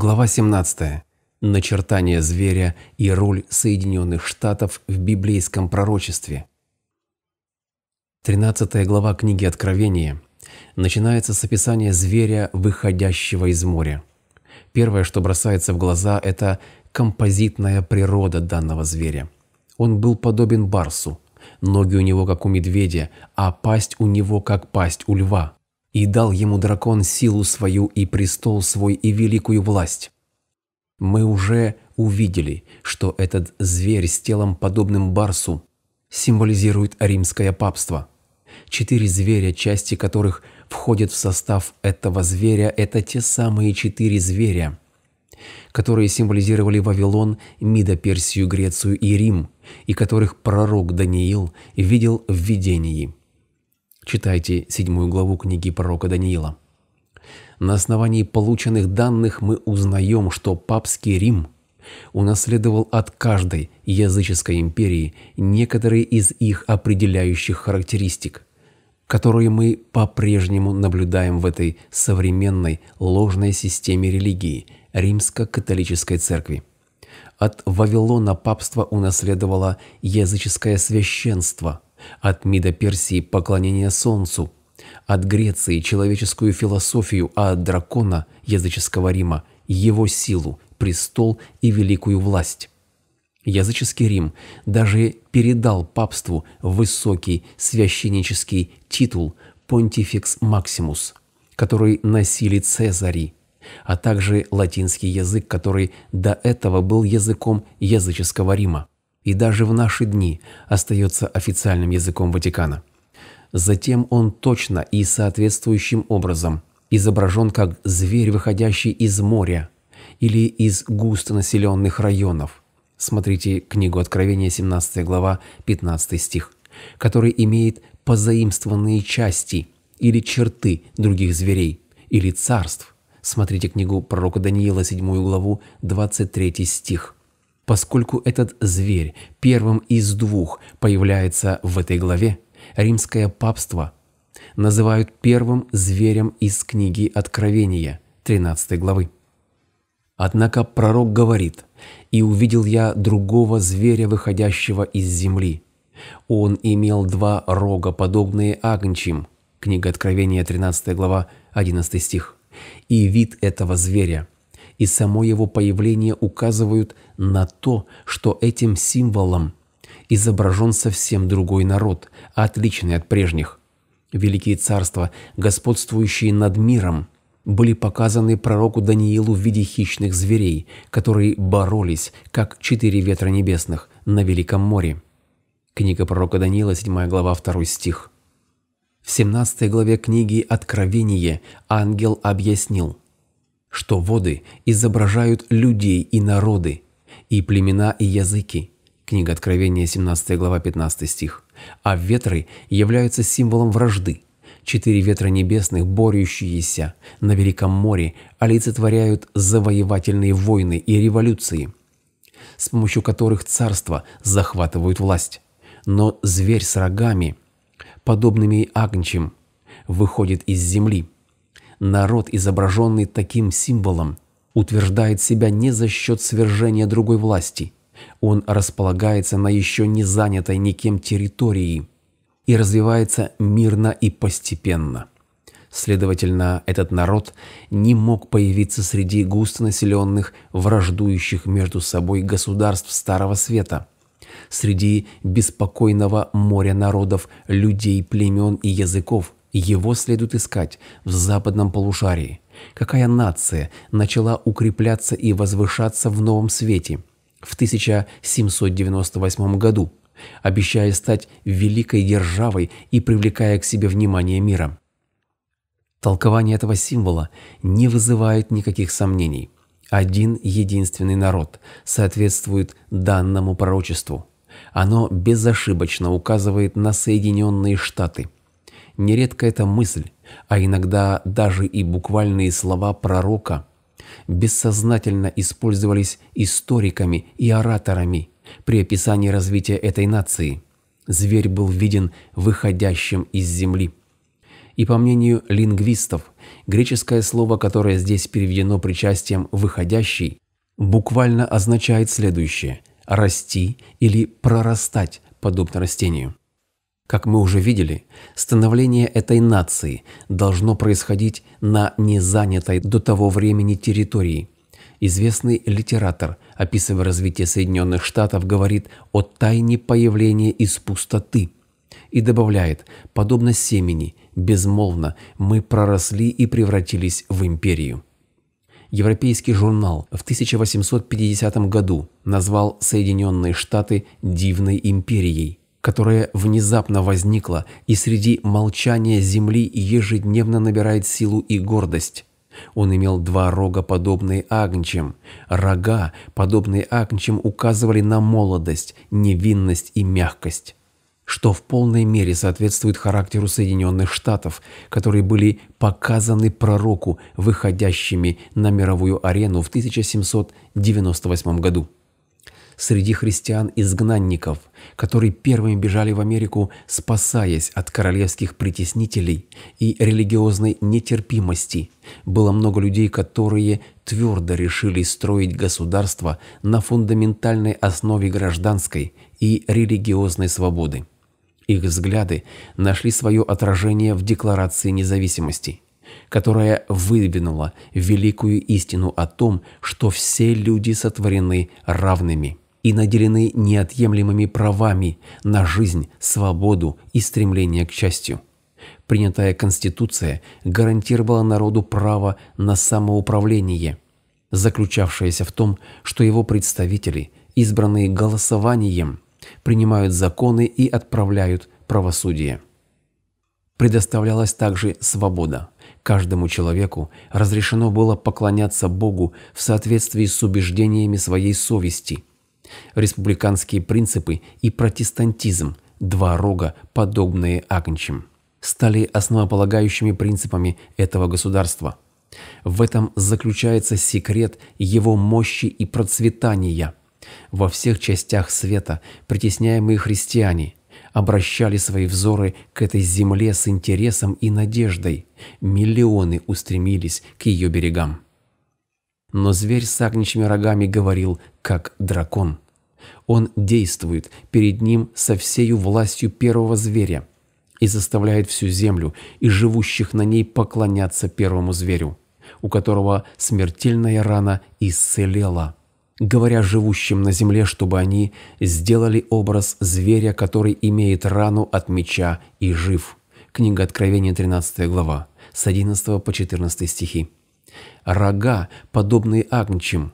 Глава 17. Начертание зверя и роль Соединенных Штатов в библейском пророчестве. 13 глава книги Откровения начинается с описания зверя, выходящего из моря. Первое, что бросается в глаза, это композитная природа данного зверя. Он был подобен барсу, ноги у него как у медведя, а пасть у него как пасть у льва – и дал ему дракон силу свою и престол свой и великую власть. Мы уже увидели, что этот зверь с телом подобным барсу символизирует римское папство. Четыре зверя, части которых входят в состав этого зверя, это те самые четыре зверя, которые символизировали Вавилон, Мида, Персию, Грецию и Рим, и которых пророк Даниил видел в видении. Читайте седьмую главу книги пророка Даниила. На основании полученных данных мы узнаем, что папский Рим унаследовал от каждой языческой империи некоторые из их определяющих характеристик, которые мы по-прежнему наблюдаем в этой современной ложной системе религии – римско-католической церкви. От Вавилона папство унаследовало языческое священство – от Мида Персии поклонение Солнцу, от Греции человеческую философию, а от дракона, языческого Рима, его силу, престол и великую власть. Языческий Рим даже передал папству высокий священнический титул «Понтификс Максимус», который носили цезари, а также латинский язык, который до этого был языком языческого Рима и даже в наши дни остается официальным языком Ватикана. Затем он точно и соответствующим образом изображен как зверь, выходящий из моря или из густонаселенных районов. Смотрите книгу Откровения, 17 глава, 15 стих, который имеет позаимствованные части или черты других зверей или царств. Смотрите книгу пророка Даниила, 7 главу, 23 стих. Поскольку этот зверь первым из двух появляется в этой главе, римское папство называют первым зверем из книги Откровения, 13 главы. Однако пророк говорит, «И увидел я другого зверя, выходящего из земли. Он имел два рога, подобные агнчим». Книга Откровения, 13 глава, 11 стих. «И вид этого зверя, и само его появление указывают на то, что этим символом изображен совсем другой народ, отличный от прежних. Великие царства, господствующие над миром, были показаны пророку Даниилу в виде хищных зверей, которые боролись, как четыре ветра небесных, на Великом море. Книга пророка Даниила, 7 глава, 2 стих. В 17 главе книги «Откровение» ангел объяснил, что воды изображают людей и народы, и племена и языки. Книга Откровения, 17 глава, 15 стих. А ветры являются символом вражды. Четыре ветра небесных, борющиеся на Великом море, олицетворяют завоевательные войны и революции, с помощью которых царства захватывают власть. Но зверь с рогами, подобными агнчим, выходит из земли. Народ, изображенный таким символом, утверждает себя не за счет свержения другой власти. Он располагается на еще не занятой никем территории и развивается мирно и постепенно. Следовательно, этот народ не мог появиться среди густонаселенных, враждующих между собой государств Старого Света, среди беспокойного моря народов, людей, племен и языков. Его следует искать в западном полушарии – какая нация начала укрепляться и возвышаться в новом свете в 1798 году, обещая стать великой державой и привлекая к себе внимание мира. Толкование этого символа не вызывает никаких сомнений. Один единственный народ соответствует данному пророчеству. Оно безошибочно указывает на Соединенные Штаты. Нередко эта мысль а иногда даже и буквальные слова пророка бессознательно использовались историками и ораторами при описании развития этой нации. Зверь был виден выходящим из земли. И по мнению лингвистов, греческое слово, которое здесь переведено причастием «выходящий», буквально означает следующее – «расти» или «прорастать», подобно растению. Как мы уже видели, становление этой нации должно происходить на незанятой до того времени территории. Известный литератор, описывая развитие Соединенных Штатов, говорит о тайне появления из пустоты и добавляет, подобно семени, безмолвно мы проросли и превратились в империю. Европейский журнал в 1850 году назвал Соединенные Штаты «дивной империей», которое внезапно возникло и среди молчания земли ежедневно набирает силу и гордость. Он имел два рога, подобные агнчим. Рога, подобные агнчим, указывали на молодость, невинность и мягкость что в полной мере соответствует характеру Соединенных Штатов, которые были показаны пророку, выходящими на мировую арену в 1798 году среди христиан-изгнанников, которые первыми бежали в Америку, спасаясь от королевских притеснителей и религиозной нетерпимости, было много людей, которые твердо решили строить государство на фундаментальной основе гражданской и религиозной свободы. Их взгляды нашли свое отражение в Декларации независимости – которая выдвинула великую истину о том, что все люди сотворены равными и наделены неотъемлемыми правами на жизнь, свободу и стремление к счастью. Принятая Конституция гарантировала народу право на самоуправление, заключавшееся в том, что его представители, избранные голосованием, принимают законы и отправляют правосудие. Предоставлялась также свобода. Каждому человеку разрешено было поклоняться Богу в соответствии с убеждениями своей совести – Республиканские принципы и протестантизм, два рога, подобные Агнчим, стали основополагающими принципами этого государства. В этом заключается секрет его мощи и процветания. Во всех частях света притесняемые христиане обращали свои взоры к этой земле с интересом и надеждой. Миллионы устремились к ее берегам. Но зверь с агничьими рогами говорил, как дракон. Он действует перед ним со всею властью первого зверя и заставляет всю землю и живущих на ней поклоняться первому зверю, у которого смертельная рана исцелела, говоря живущим на земле, чтобы они сделали образ зверя, который имеет рану от меча и жив. Книга Откровения 13 глава, с 11 по 14 стихи. Рога, подобные агнчим,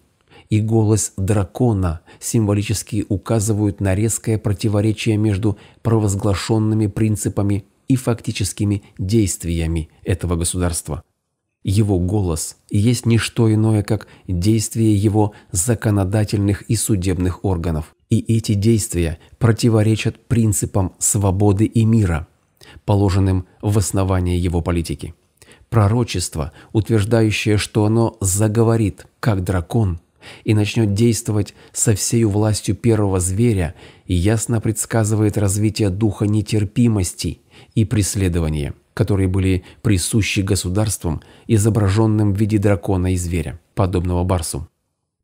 и голос дракона символически указывают на резкое противоречие между провозглашенными принципами и фактическими действиями этого государства. Его голос есть не что иное, как действие его законодательных и судебных органов. И эти действия противоречат принципам свободы и мира, положенным в основание его политики пророчество, утверждающее, что оно заговорит, как дракон, и начнет действовать со всею властью первого зверя ясно предсказывает развитие духа нетерпимости и преследования, которые были присущи государствам, изображенным в виде дракона и зверя, подобного барсу.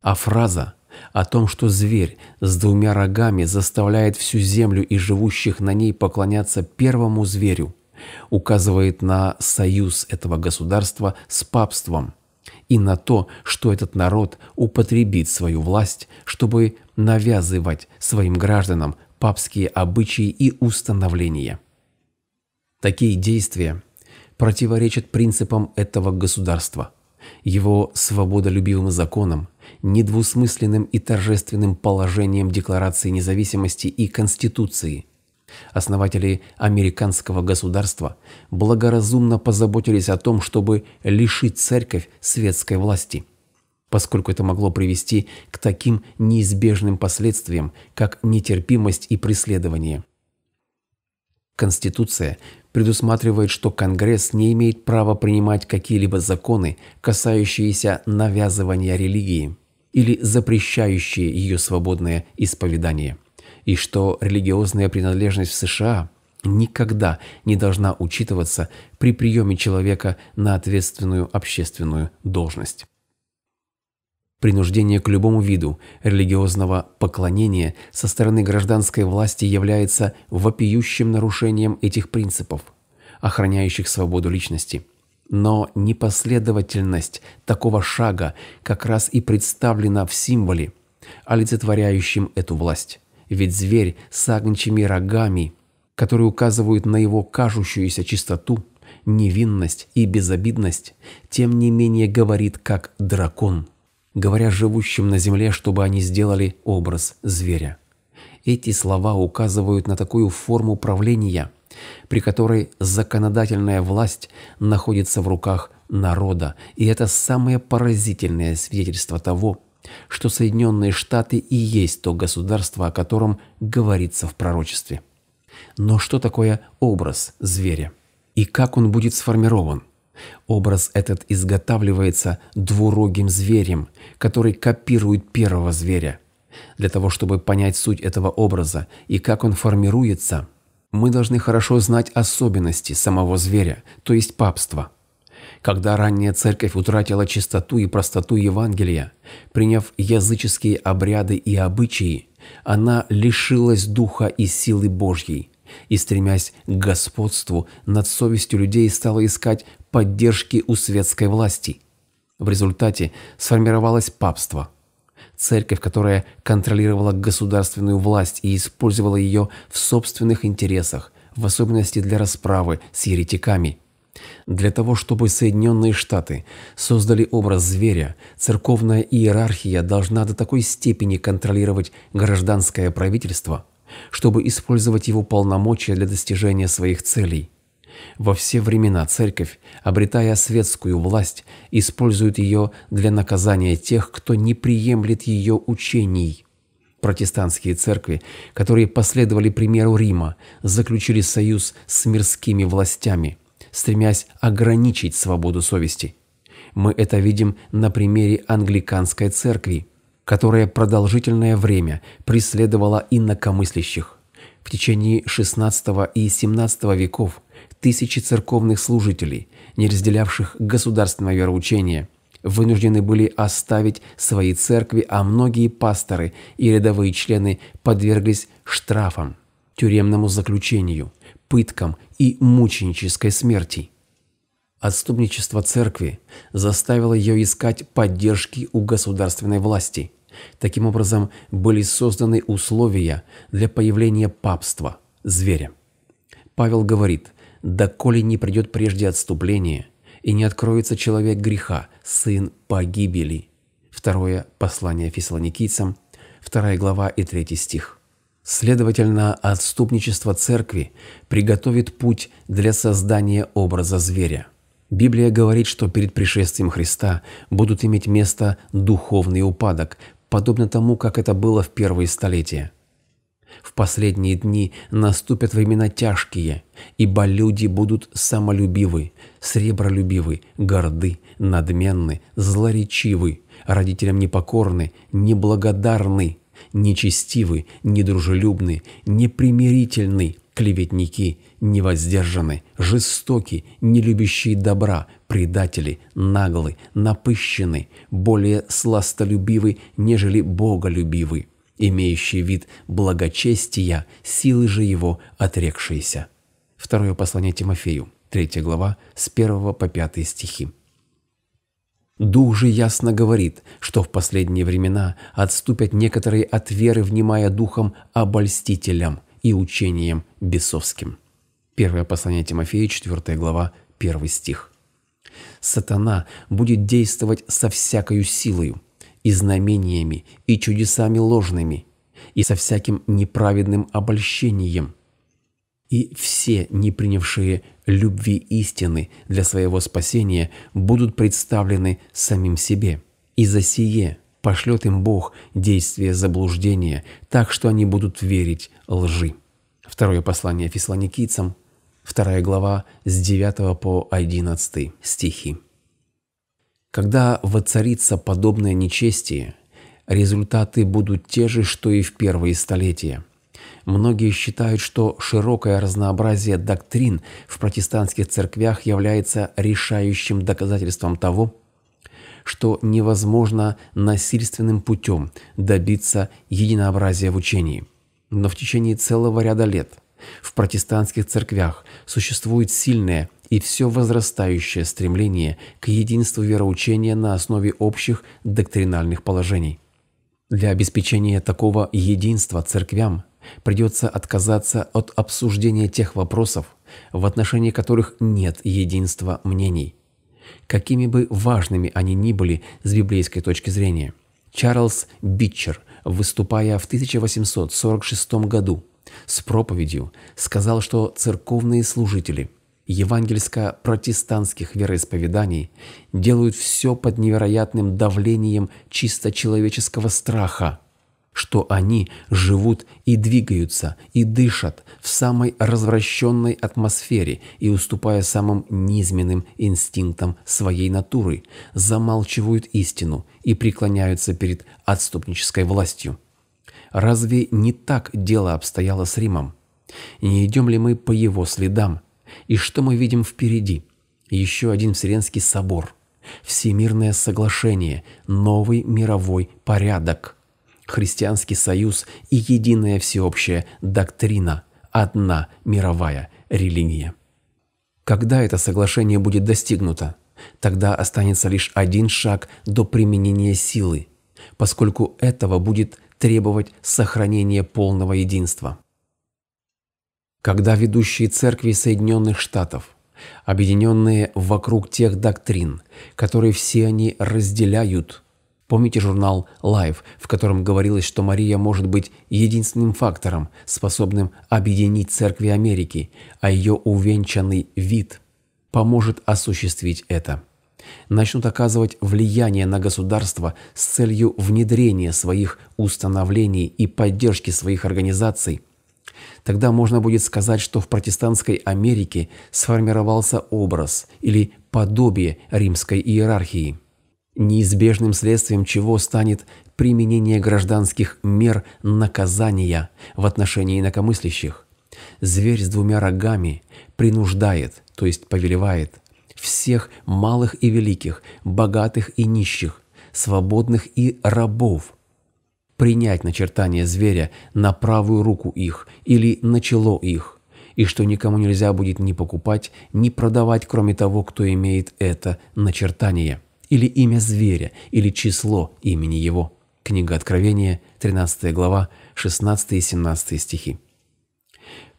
А фраза о том, что зверь с двумя рогами заставляет всю землю и живущих на ней поклоняться первому зверю, указывает на союз этого государства с папством и на то, что этот народ употребит свою власть, чтобы навязывать своим гражданам папские обычаи и установления. Такие действия противоречат принципам этого государства, его свободолюбивым законам, недвусмысленным и торжественным положением Декларации независимости и Конституции – Основатели американского государства благоразумно позаботились о том, чтобы лишить церковь светской власти, поскольку это могло привести к таким неизбежным последствиям, как нетерпимость и преследование. Конституция предусматривает, что Конгресс не имеет права принимать какие-либо законы, касающиеся навязывания религии или запрещающие ее свободное исповедание и что религиозная принадлежность в США никогда не должна учитываться при приеме человека на ответственную общественную должность. Принуждение к любому виду религиозного поклонения со стороны гражданской власти является вопиющим нарушением этих принципов, охраняющих свободу личности. Но непоследовательность такого шага как раз и представлена в символе, олицетворяющем эту власть ведь зверь с агнчими рогами, которые указывают на его кажущуюся чистоту, невинность и безобидность, тем не менее говорит как дракон, говоря живущим на земле, чтобы они сделали образ зверя. Эти слова указывают на такую форму правления, при которой законодательная власть находится в руках народа, и это самое поразительное свидетельство того, что Соединенные Штаты и есть то государство, о котором говорится в пророчестве. Но что такое образ зверя? И как он будет сформирован? Образ этот изготавливается двурогим зверем, который копирует первого зверя. Для того, чтобы понять суть этого образа и как он формируется, мы должны хорошо знать особенности самого зверя, то есть папства. Когда ранняя церковь утратила чистоту и простоту Евангелия, приняв языческие обряды и обычаи, она лишилась духа и силы Божьей, и, стремясь к господству над совестью людей, стала искать поддержки у светской власти. В результате сформировалось папство. Церковь, которая контролировала государственную власть и использовала ее в собственных интересах, в особенности для расправы с еретиками, для того, чтобы Соединенные Штаты создали образ зверя, церковная иерархия должна до такой степени контролировать гражданское правительство, чтобы использовать его полномочия для достижения своих целей. Во все времена церковь, обретая светскую власть, использует ее для наказания тех, кто не приемлет ее учений. Протестантские церкви, которые последовали примеру Рима, заключили союз с мирскими властями – стремясь ограничить свободу совести. Мы это видим на примере англиканской церкви, которая продолжительное время преследовала инакомыслящих. В течение XVI и XVII веков тысячи церковных служителей, не разделявших государственное вероучение, вынуждены были оставить свои церкви, а многие пасторы и рядовые члены подверглись штрафам, тюремному заключению – пыткам и мученической смерти. Отступничество церкви заставило ее искать поддержки у государственной власти. Таким образом, были созданы условия для появления папства, зверя. Павел говорит, «Доколе не придет прежде отступление, и не откроется человек греха, сын погибели». Второе послание фессалоникийцам, 2 глава и 3 стих. Следовательно, отступничество церкви приготовит путь для создания образа зверя. Библия говорит, что перед пришествием Христа будут иметь место духовный упадок, подобно тому, как это было в первые столетия. В последние дни наступят времена тяжкие, ибо люди будут самолюбивы, сребролюбивы, горды, надменны, злоречивы, родителям непокорны, неблагодарны, нечестивы, недружелюбны, непримирительны, клеветники, невоздержаны, жестоки, нелюбящие добра, предатели, наглы, напыщены, более сластолюбивы, нежели боголюбивы, имеющие вид благочестия, силы же его отрекшиеся. Второе послание Тимофею, 3 глава, с 1 по 5 стихи. Дух же ясно говорит, что в последние времена отступят некоторые от веры, внимая духом обольстителям и учением бесовским. Первое послание Тимофея, 4 глава, 1 стих. Сатана будет действовать со всякою силою, и знамениями, и чудесами ложными, и со всяким неправедным обольщением – и все, не принявшие любви истины для своего спасения, будут представлены самим себе. И за сие пошлет им Бог действие заблуждения, так что они будут верить лжи. Второе послание фессалоникийцам, вторая глава с 9 по 11 стихи. Когда воцарится подобное нечестие, результаты будут те же, что и в первые столетия – Многие считают, что широкое разнообразие доктрин в протестантских церквях является решающим доказательством того, что невозможно насильственным путем добиться единообразия в учении. Но в течение целого ряда лет в протестантских церквях существует сильное и все возрастающее стремление к единству вероучения на основе общих доктринальных положений. Для обеспечения такого единства церквям придется отказаться от обсуждения тех вопросов, в отношении которых нет единства мнений. Какими бы важными они ни были с библейской точки зрения. Чарльз Битчер, выступая в 1846 году с проповедью, сказал, что церковные служители евангельско-протестантских вероисповеданий делают все под невероятным давлением чисто человеческого страха, что они живут и двигаются, и дышат в самой развращенной атмосфере и, уступая самым низменным инстинктам своей натуры, замалчивают истину и преклоняются перед отступнической властью. Разве не так дело обстояло с Римом? Не идем ли мы по его следам? И что мы видим впереди? Еще один Вселенский собор, Всемирное соглашение, новый мировой порядок – христианский союз и единая всеобщая доктрина, одна мировая религия. Когда это соглашение будет достигнуто? Тогда останется лишь один шаг до применения силы, поскольку этого будет требовать сохранение полного единства. Когда ведущие церкви Соединенных Штатов, объединенные вокруг тех доктрин, которые все они разделяют, Помните журнал Life, в котором говорилось, что Мария может быть единственным фактором, способным объединить церкви Америки, а ее увенчанный вид поможет осуществить это. Начнут оказывать влияние на государство с целью внедрения своих установлений и поддержки своих организаций. Тогда можно будет сказать, что в протестантской Америке сформировался образ или подобие римской иерархии – неизбежным следствием чего станет применение гражданских мер наказания в отношении инакомыслящих. Зверь с двумя рогами принуждает, то есть повелевает, всех малых и великих, богатых и нищих, свободных и рабов, принять начертание зверя на правую руку их или на чело их, и что никому нельзя будет ни покупать, ни продавать, кроме того, кто имеет это начертание или имя зверя, или число имени его. Книга Откровения, 13 глава, 16 и 17 стихи.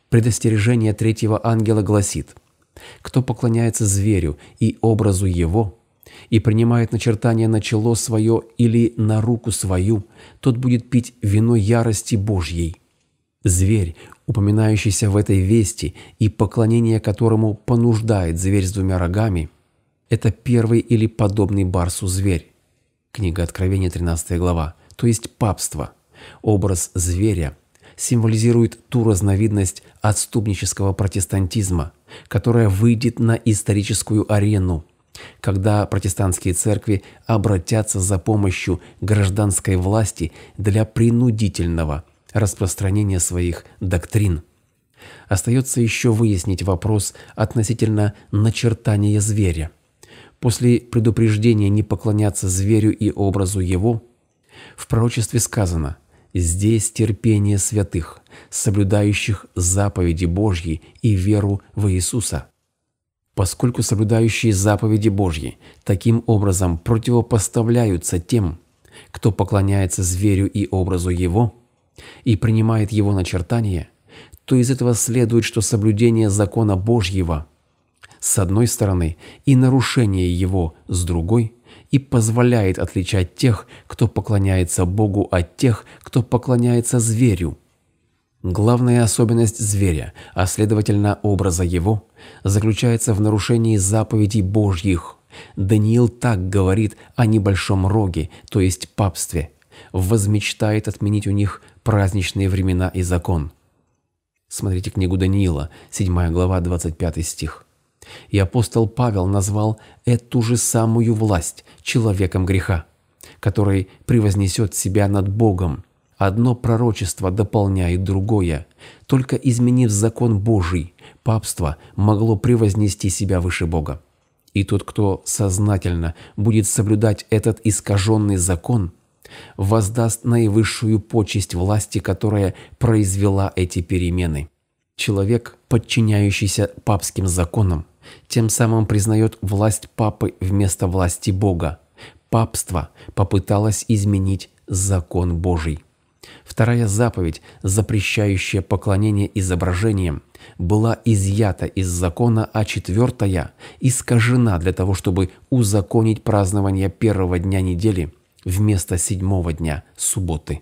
Предостережение третьего ангела гласит «Кто поклоняется зверю и образу его, и принимает начертание на чело свое или на руку свою, тот будет пить вино ярости Божьей». Зверь, упоминающийся в этой вести и поклонение которому понуждает зверь с двумя рогами – это первый или подобный барсу зверь. Книга Откровения, 13 глава, то есть папство. Образ зверя символизирует ту разновидность отступнического протестантизма, которая выйдет на историческую арену, когда протестантские церкви обратятся за помощью гражданской власти для принудительного распространения своих доктрин. Остается еще выяснить вопрос относительно начертания зверя – после предупреждения не поклоняться зверю и образу его, в пророчестве сказано «Здесь терпение святых, соблюдающих заповеди Божьи и веру в Иисуса». Поскольку соблюдающие заповеди Божьи таким образом противопоставляются тем, кто поклоняется зверю и образу его, и принимает его начертания, то из этого следует, что соблюдение закона Божьего – с одной стороны и нарушение его с другой, и позволяет отличать тех, кто поклоняется Богу от тех, кто поклоняется зверю. Главная особенность зверя, а следовательно образа его, заключается в нарушении заповедей Божьих. Даниил так говорит о небольшом роге, то есть папстве, возмечтает отменить у них праздничные времена и закон. Смотрите книгу Даниила, 7 глава, 25 стих. И апостол Павел назвал эту же самую власть человеком греха, который превознесет себя над Богом. Одно пророчество дополняет другое. Только изменив закон Божий, папство могло превознести себя выше Бога. И тот, кто сознательно будет соблюдать этот искаженный закон, воздаст наивысшую почесть власти, которая произвела эти перемены. Человек, подчиняющийся папским законам, тем самым признает власть папы вместо власти Бога. Папство попыталось изменить закон Божий. Вторая заповедь, запрещающая поклонение изображениям, была изъята из закона, а четвертая искажена для того, чтобы узаконить празднование первого дня недели вместо седьмого дня субботы.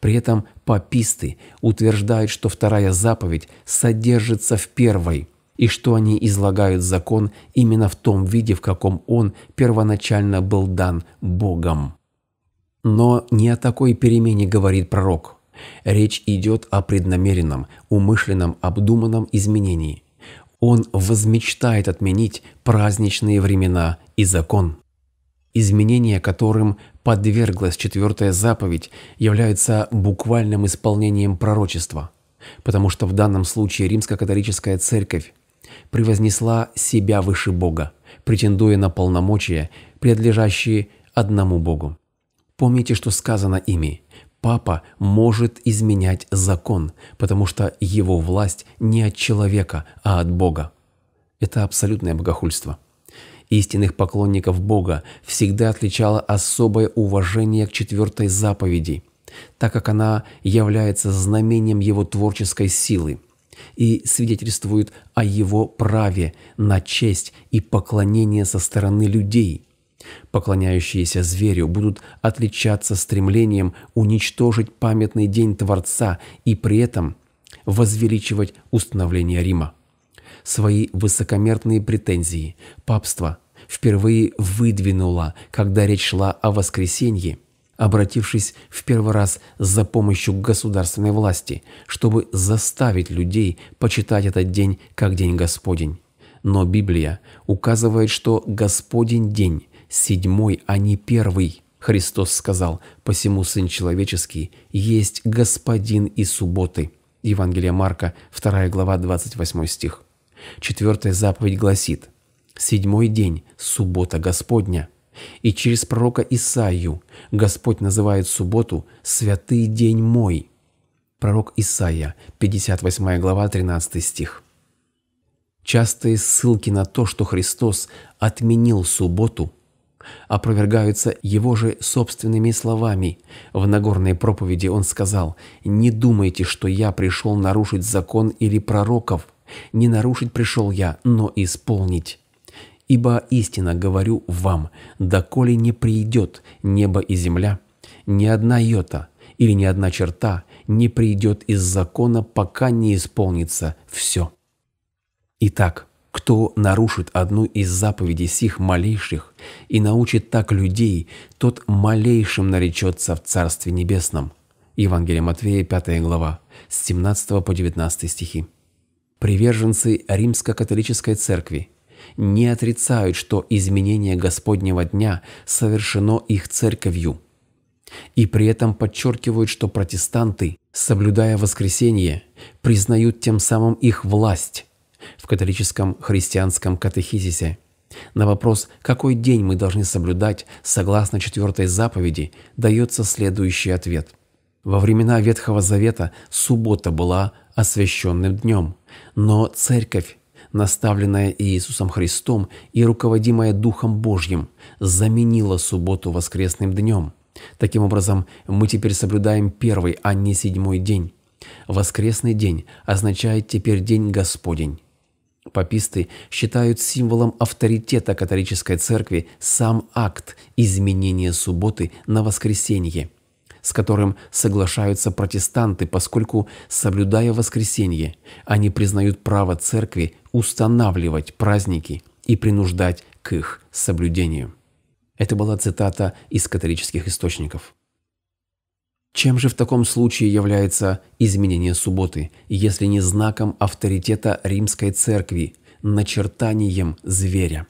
При этом паписты утверждают, что вторая заповедь содержится в первой – и что они излагают закон именно в том виде, в каком он первоначально был дан Богом. Но не о такой перемене говорит пророк. Речь идет о преднамеренном, умышленном, обдуманном изменении. Он возмечтает отменить праздничные времена и закон. Изменения, которым подверглась четвертая заповедь, являются буквальным исполнением пророчества, потому что в данном случае римско-католическая церковь превознесла себя выше Бога, претендуя на полномочия, принадлежащие одному Богу. Помните, что сказано ими. Папа может изменять закон, потому что его власть не от человека, а от Бога. Это абсолютное богохульство. Истинных поклонников Бога всегда отличало особое уважение к четвертой заповеди, так как она является знамением его творческой силы – и свидетельствуют о его праве на честь и поклонение со стороны людей. Поклоняющиеся зверю будут отличаться стремлением уничтожить памятный день Творца и при этом возвеличивать установление Рима. Свои высокомерные претензии папство впервые выдвинуло, когда речь шла о воскресенье – обратившись в первый раз за помощью к государственной власти, чтобы заставить людей почитать этот день как День Господень. Но Библия указывает, что Господень день, седьмой, а не первый. Христос сказал, «Посему Сын Человеческий есть Господин и субботы». Евангелие Марка, 2 глава, 28 стих. Четвертая заповедь гласит, «Седьмой день, суббота Господня». И через пророка Исаию Господь называет субботу «святый день мой». Пророк Исаия, 58 глава, 13 стих. Частые ссылки на то, что Христос отменил субботу, опровергаются его же собственными словами. В Нагорной проповеди он сказал «Не думайте, что я пришел нарушить закон или пророков. Не нарушить пришел я, но исполнить». Ибо истинно говорю вам, доколе не придет небо и земля, ни одна йота или ни одна черта не придет из закона, пока не исполнится все. Итак, кто нарушит одну из заповедей сих малейших и научит так людей, тот малейшим наречется в Царстве Небесном. Евангелие Матвея, 5 глава, с 17 по 19 стихи. Приверженцы Римско-католической церкви не отрицают, что изменение Господнего дня совершено их церковью, и при этом подчеркивают, что протестанты, соблюдая воскресенье, признают тем самым их власть в католическом христианском катехизисе. На вопрос, какой день мы должны соблюдать, согласно четвертой заповеди, дается следующий ответ. Во времена Ветхого Завета суббота была освященным днем, но церковь наставленная Иисусом Христом и руководимая Духом Божьим, заменила субботу воскресным днем. Таким образом, мы теперь соблюдаем первый, а не седьмой день. Воскресный день означает теперь день Господень. Паписты считают символом авторитета католической церкви сам акт изменения субботы на воскресенье, с которым соглашаются протестанты, поскольку, соблюдая воскресенье, они признают право церкви устанавливать праздники и принуждать к их соблюдению. Это была цитата из католических источников. Чем же в таком случае является изменение субботы, если не знаком авторитета римской церкви, начертанием зверя?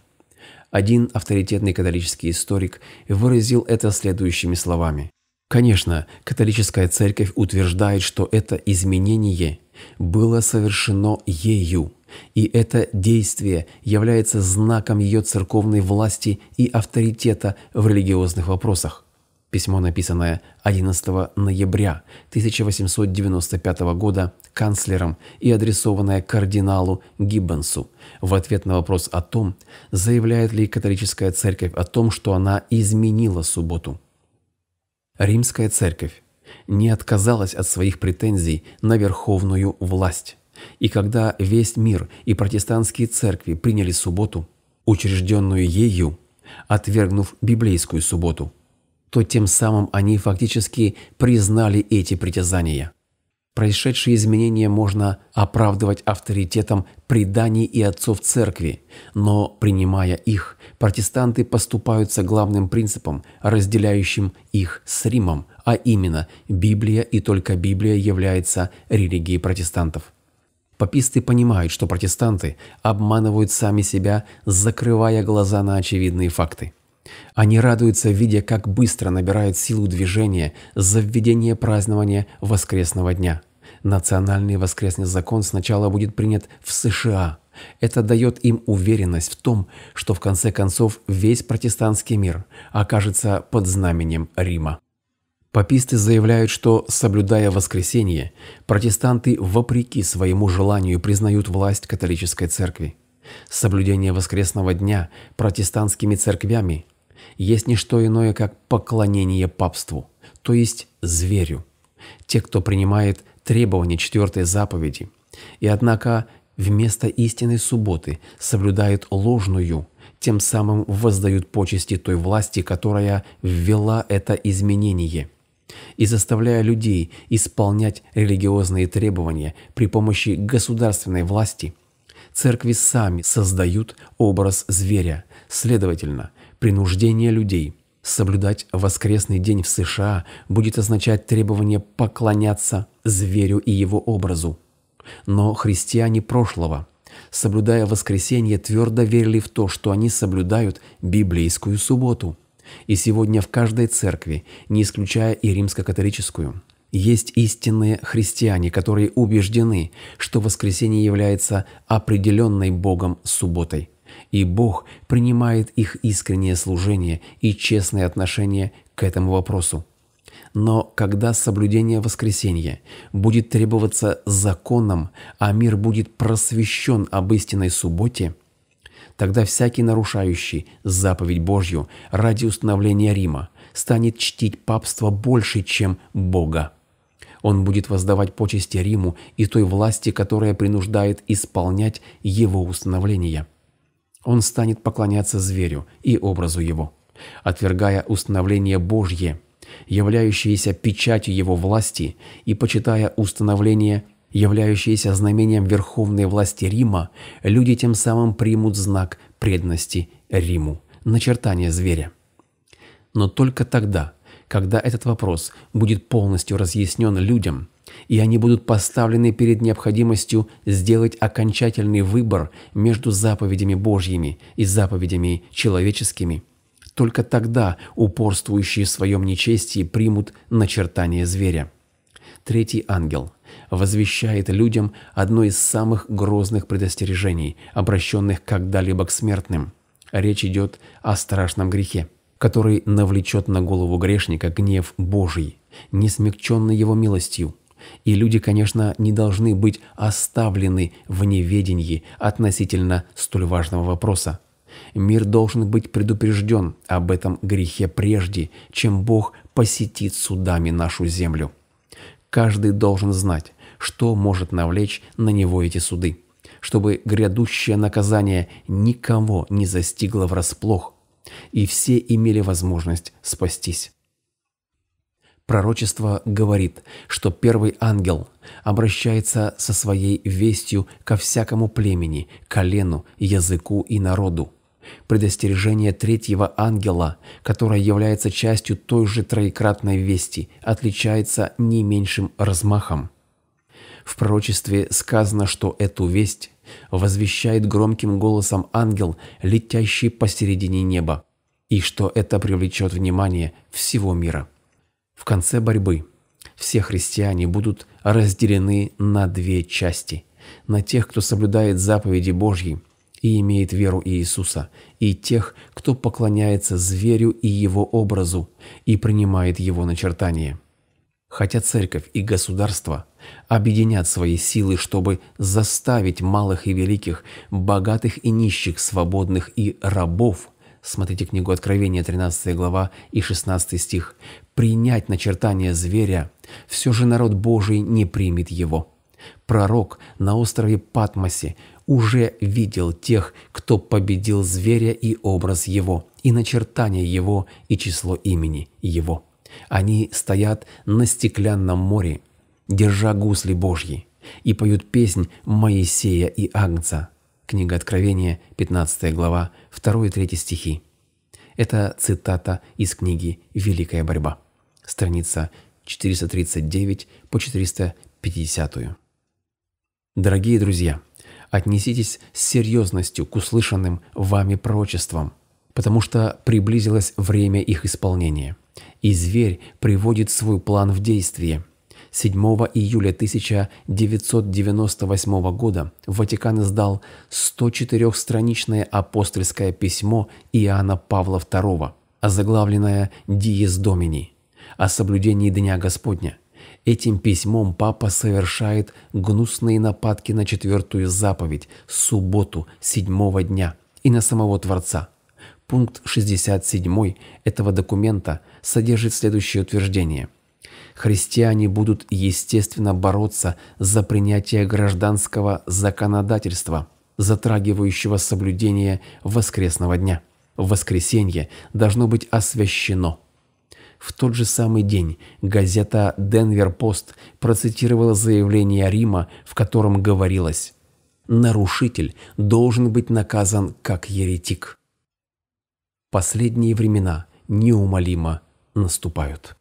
Один авторитетный католический историк выразил это следующими словами. Конечно, католическая церковь утверждает, что это изменение было совершено ею, и это действие является знаком ее церковной власти и авторитета в религиозных вопросах. Письмо, написанное 11 ноября 1895 года канцлером и адресованное кардиналу Гиббонсу в ответ на вопрос о том, заявляет ли католическая церковь о том, что она изменила субботу. Римская церковь не отказалась от своих претензий на верховную власть. И когда весь мир и протестантские церкви приняли субботу, учрежденную ею, отвергнув библейскую субботу, то тем самым они фактически признали эти притязания. Происшедшие изменения можно оправдывать авторитетом преданий и отцов церкви, но, принимая их, протестанты поступают со главным принципом, разделяющим их с Римом, а именно Библия и только Библия является религией протестантов. Паписты понимают, что протестанты обманывают сами себя, закрывая глаза на очевидные факты. Они радуются, видя, как быстро набирает силу движение за введение празднования воскресного дня. Национальный воскресный закон сначала будет принят в США. Это дает им уверенность в том, что в конце концов весь протестантский мир окажется под знаменем Рима. Паписты заявляют, что, соблюдая воскресенье, протестанты вопреки своему желанию признают власть католической церкви. Соблюдение воскресного дня протестантскими церквями есть не что иное, как поклонение папству, то есть зверю. Те, кто принимает требования четвертой заповеди, и однако вместо истинной субботы соблюдает ложную, тем самым воздают почести той власти, которая ввела это изменение – и заставляя людей исполнять религиозные требования при помощи государственной власти, церкви сами создают образ зверя, следовательно, принуждение людей – Соблюдать воскресный день в США будет означать требование поклоняться зверю и его образу. Но христиане прошлого, соблюдая воскресенье, твердо верили в то, что они соблюдают библейскую субботу – и сегодня в каждой церкви, не исключая и римско-католическую, есть истинные христиане, которые убеждены, что воскресенье является определенной Богом субботой. И Бог принимает их искреннее служение и честное отношение к этому вопросу. Но когда соблюдение воскресенья будет требоваться законом, а мир будет просвещен об истинной субботе – Тогда всякий нарушающий заповедь Божью ради установления Рима станет чтить папство больше, чем Бога. Он будет воздавать почести Риму и той власти, которая принуждает исполнять его установления. Он станет поклоняться зверю и образу его, отвергая установление Божье, являющееся печатью его власти и почитая установление являющиеся знамением верховной власти Рима, люди тем самым примут знак преданности Риму, начертание зверя. Но только тогда, когда этот вопрос будет полностью разъяснен людям, и они будут поставлены перед необходимостью сделать окончательный выбор между заповедями Божьими и заповедями человеческими, только тогда упорствующие в своем нечестии примут начертание зверя. Третий ангел – возвещает людям одно из самых грозных предостережений, обращенных когда-либо к смертным. Речь идет о страшном грехе, который навлечет на голову грешника гнев Божий, не смягченный его милостью. И люди, конечно, не должны быть оставлены в неведении относительно столь важного вопроса. Мир должен быть предупрежден об этом грехе прежде, чем Бог посетит судами нашу землю. Каждый должен знать, что может навлечь на него эти суды, чтобы грядущее наказание никого не застигло врасплох, и все имели возможность спастись. Пророчество говорит, что первый ангел обращается со своей вестью ко всякому племени, колену, языку и народу. Предостережение третьего ангела, которое является частью той же троекратной вести, отличается не меньшим размахом. В пророчестве сказано, что эту весть возвещает громким голосом ангел, летящий посередине неба, и что это привлечет внимание всего мира. В конце борьбы все христиане будут разделены на две части – на тех, кто соблюдает заповеди Божьи и имеет веру Иисуса, и тех, кто поклоняется зверю и его образу и принимает его начертание. Хотя церковь и государство объединят свои силы, чтобы заставить малых и великих, богатых и нищих, свободных и рабов, смотрите книгу Откровения, 13 глава и 16 стих, принять начертание зверя, все же народ Божий не примет его. Пророк на острове Патмосе уже видел тех, кто победил зверя и образ его, и начертание его, и число имени его. Они стоят на стеклянном море, держа гусли Божьи, и поют песнь Моисея и Агнца. Книга Откровения, 15 глава, 2 и 3 стихи. Это цитата из книги «Великая борьба», страница 439 по 450. Дорогие друзья, отнеситесь с серьезностью к услышанным вами пророчествам, потому что приблизилось время их исполнения – и зверь приводит свой план в действие. 7 июля 1998 года Ватикан издал 104-страничное апостольское письмо Иоанна Павла II, озаглавленное «Диез Домини» о соблюдении Дня Господня. Этим письмом папа совершает гнусные нападки на четвертую заповедь, субботу, седьмого дня, и на самого Творца – Пункт 67 этого документа содержит следующее утверждение. Христиане будут естественно бороться за принятие гражданского законодательства, затрагивающего соблюдение воскресного дня. Воскресенье должно быть освящено. В тот же самый день газета «Денвер Пост» процитировала заявление Рима, в котором говорилось «Нарушитель должен быть наказан как еретик». Последние времена неумолимо наступают.